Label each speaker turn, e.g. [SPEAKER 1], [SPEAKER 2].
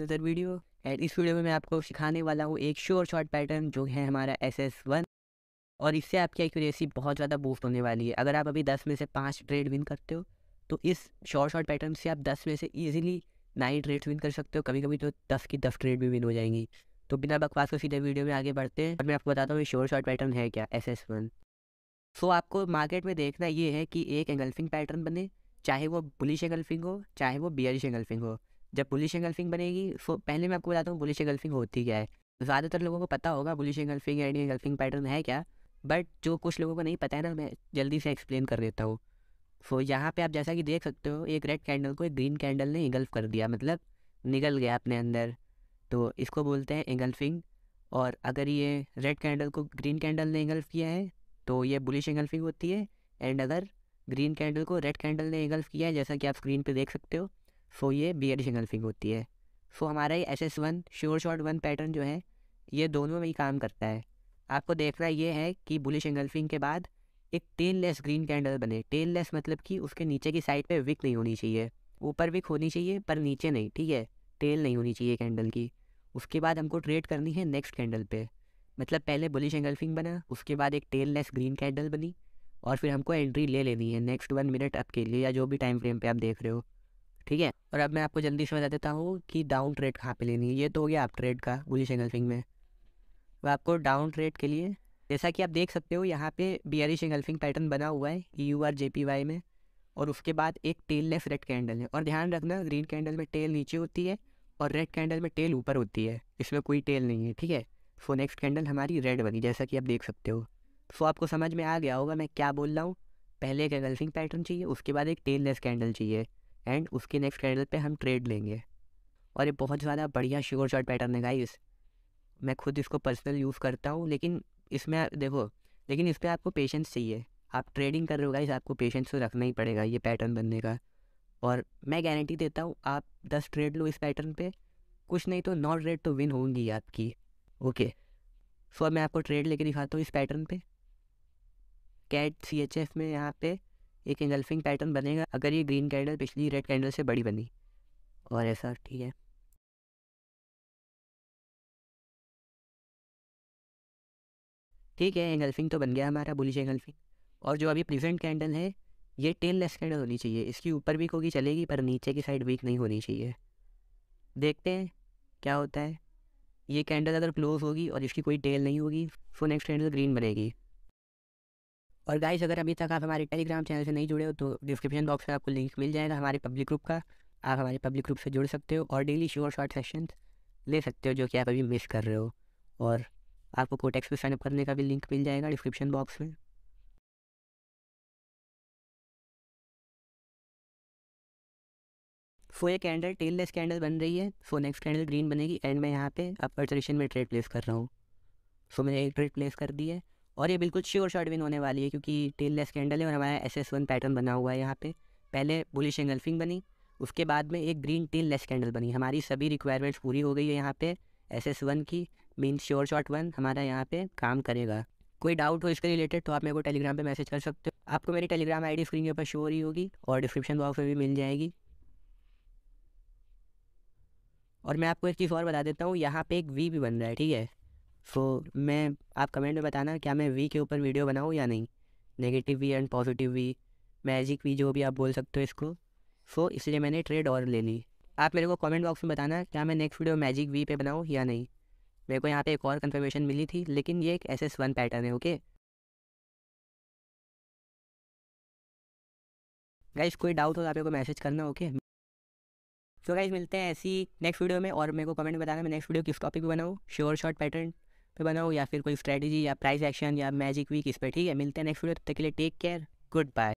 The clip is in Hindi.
[SPEAKER 1] अदर वीडियो एंड इस वीडियो में मैं आपको सिखाने वाला हूँ एक श्योर शॉट पैटर्न जो है हमारा एस एस वन और इससे आपकी एक्यूरेसी बहुत ज़्यादा बूस्ट होने वाली है अगर आप अभी दस में से पाँच ट्रेड विन करते हो तो इस शॉर्ट शॉट पैटर्न से आप दस में से ईजिली नाइन ट्रेड्स विन कर सकते हो कभी कभी तो दस की दस ट्रेड भी विन हो जाएंगी तो बिना बकवास को सीधे वीडियो में आगे बढ़ते हैं और मैं आपको बताता हूँ ये श्योर शॉर्ट पैटर्न है क्या एस एस वन सो आपको मार्केट में देखना ये है कि एक एंगल्फिंग पैटर्न बने चाहे वो बुलिश एंगल्फिंग हो चाहे वो बियरिश एंगल्फिंग हो जब बुलिश एंगल्फिंग बनेगी पहले मैं आपको बताता हूँ बुलिश एंगल्फिंग होती क्या है ज़्यादातर लोगों को पता होगा bullish engulfing and engulfing pattern है क्या बट जो कुछ लोगों को नहीं पता है ना मैं जल्दी से एक्सप्लेन कर देता हूँ सो so, यहाँ पे आप जैसा कि देख सकते हो एक रेड कैंडल को एक ग्रीन कैंडल ने एंगल्फ कर दिया मतलब निकल गया अपने अंदर तो इसको बोलते हैं एंगल्फिंग और अगर ये रेड कैंडल को ग्रीन कैंडल ने एंगल्फ किया है तो ये बुलिश एंगल्फिंग होती है एंड अगर ग्रीन कैंडल को रेड कैंडल ने एंगल्फ किया है जैसा कि आप स्क्रीन पर देख सकते हो सो ये बी सिंगल फिंग होती है सो हमारा ये S S one sure shot one pattern जो है ये दोनों में ही काम करता है आपको देखना ये है कि बुलिश एंगल्फिंग के बाद एक टेन लेस ग्रीन कैंडल बने टेन लेस मतलब कि उसके नीचे की साइड पे विक नहीं होनी चाहिए ऊपर विक होनी चाहिए पर नीचे नहीं ठीक है टेल नहीं होनी चाहिए कैंडल की उसके बाद हमको ट्रेड करनी है नेक्स्ट कैंडल पे मतलब पहले बुलिश एंगल्फिंग बना उसके बाद एक टेल लेस ग्रीन कैंडल बनी और फिर हमको एंट्री ले लेनी है नेक्स्ट वन मिनट आपके के लिए या जो भी टाइम फ्रेम पर आप देख रहे हो ठीक है और अब मैं आपको जल्दी से बता देता हूँ कि डाउन ट्रेड कहाँ पे लेनी है ये तो हो गया आप ट्रेड का बुलिश एंगल्फिंग में अब आपको डाउन ट्रेड के लिए जैसा कि आप देख सकते हो यहाँ पे बियरिश एंगल्फिंग पैटर्न बना हुआ है E U R J P Y में और उसके बाद एक टेल लेस रेड कैंडल है और ध्यान रखना ग्रीन कैंडल में टेल नीचे होती है और रेड कैंडल में टेल ऊपर होती है इसमें कोई टेल नहीं है ठीक है सो नेक्स्ट कैंडल हमारी रेड बनी जैसा कि आप देख सकते हो सो आपको समझ में आ गया होगा मैं क्या बोल रहा हूँ पहले एक एंगल्फिंग पैटर्न चाहिए उसके बाद एक टेल लेस कैंडल चाहिए एंड उसके नेक्स्ट कैंडल पे हम ट्रेड लेंगे और ये बहुत ज़्यादा बढ़िया श्योर शॉट पैटर्न है गाइस मैं खुद इसको पर्सनल यूज़ करता हूँ लेकिन इसमें देखो लेकिन इस पर आपको पेशेंस चाहिए आप ट्रेडिंग कर रहे हो गाइस आपको पेशेंस तो रखना ही पड़ेगा ये पैटर्न बनने का और मैं गारंटी देता हूँ आप दस ट्रेड लो इस पैटर्न पर कुछ नहीं तो नॉट ट्रेड तो विन होंगी आपकी ओके सो अब मैं आपको ट्रेड लेके दिखाता हूँ इस पैटर्न पर कैट सी एच एफ में यहाँ पे एक इंगल्फिंग पैटर्न बनेगा अगर ये ग्रीन कैंडल पिछली रेड कैंडल से बड़ी बनी और ऐसा ठीक है ठीक है एंगल्फिंग तो बन गया हमारा बुलिश एंगल्फिंग और जो अभी प्रेजेंट कैंडल है ये टेल लेस कैंडल होनी चाहिए इसकी ऊपर वीक होगी चलेगी पर नीचे की साइड वीक नहीं होनी चाहिए देखते हैं क्या होता है ये कैंडल अगर क्लोज होगी और इसकी कोई टेल नहीं होगी सो नेक्स्ट कैंडल ग्रीन बनेगी और गाइस अगर अभी तक आप हमारे टेलीग्राम चैनल से नहीं जुड़े हो तो डिस्क्रिप्शन बॉक्स में आपको लिंक मिल जाएगा हमारे पब्लिक ग्रुप का आप हमारे पब्लिक ग्रुप से जुड़ सकते हो और डेली शोर शॉर्ट सेशन ले सकते हो जो कि आप अभी मिस कर रहे हो और आपको कोटेक्स पे साइनअप करने का भी लिंक मिल जाएगा डिस्क्रिप्शन बॉक्स में सो ये कैंडल टेललेस कैंडल बन रही है सो नेक्स्ट कैंडल ग्रीन बनेगी एंड मैं यहाँ पे अपर ट्रेशन में ट्रेड प्लेस कर रहा हूँ सो मैंने एक ट्रेड प्लेस कर दी है और ये बिल्कुल श्योर शॉट विन होने वाली है क्योंकि टेल लेस कैंडल है और हमारा एस एस वन पैटर्न बना हुआ है यहाँ पे पहले बुलिश एंगल्फिंग बनी उसके बाद में एक ग्रीन टेल लेस कैंडल बनी हमारी सभी रिक्वायरमेंट्स पूरी हो गई है यहाँ पे एस एस वन की मीन श्योर शॉट वन हमारा यहाँ पे काम करेगा कोई डाउट हो इसके रिलेटेड तो आप मेरे को टेलीग्राम पर मैसेज कर सकते हो आपको मेरी टेलीग्राम आई स्क्रीन के ऊपर शो हो रही होगी और डिस्क्रिप्शन बॉक्स में भी मिल जाएगी और मैं आपको एक चीज़ और बता देता हूँ यहाँ पे एक वी भी बन रहा है ठीक है सो so, मैं आप कमेंट में बताना क्या मैं वी के ऊपर वीडियो बनाऊँ या नहीं negative V and positive V magic V जो भी आप बोल सकते हो इसको सो so, इसलिए मैंने ट्रेड और ले ली आप मेरे को कमेंट बॉक्स में बताना क्या मैं नेक्स्ट वीडियो मैजिक वी पे बनाऊँ या नहीं मेरे को यहाँ पे एक और कन्फर्मेशन मिली थी लेकिन ये एक एस एस वन पैटर्न है ओके गाइज कोई डाउट हो तो आप मेरे को मैसेज करना ओके सो गाइज मिलते हैं ऐसी नेक्स्ट वीडियो में और मेरे को कमेंट बताना मैं नेक्स्ट वीडियो किस टॉपिक पर बनाऊँ श्योर शॉर्ट पैटर्न पे बनाओ या फिर कोई स्ट्रेटेजी या प्राइस एक्शन या मैजिक वीक इस पर ठीक है मिलते हैं नेक्स्ट वीडियो तब तक के लिए टेक केयर गुड बाय